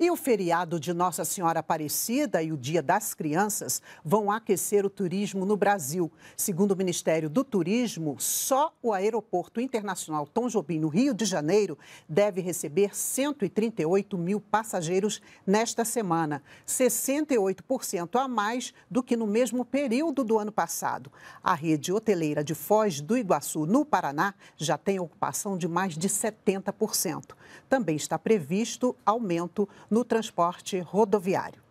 E o feriado de Nossa Senhora Aparecida e o Dia das Crianças vão aquecer o turismo no Brasil. Segundo o Ministério do Turismo, só o Aeroporto Internacional Tom Jobim, no Rio de Janeiro, deve receber 138 mil passageiros nesta semana, 68% a mais do que no mesmo período do ano passado. A rede hoteleira de Foz do Iguaçu, no Paraná, já tem ocupação de mais de 70%. Também está previsto aumento no transporte rodoviário.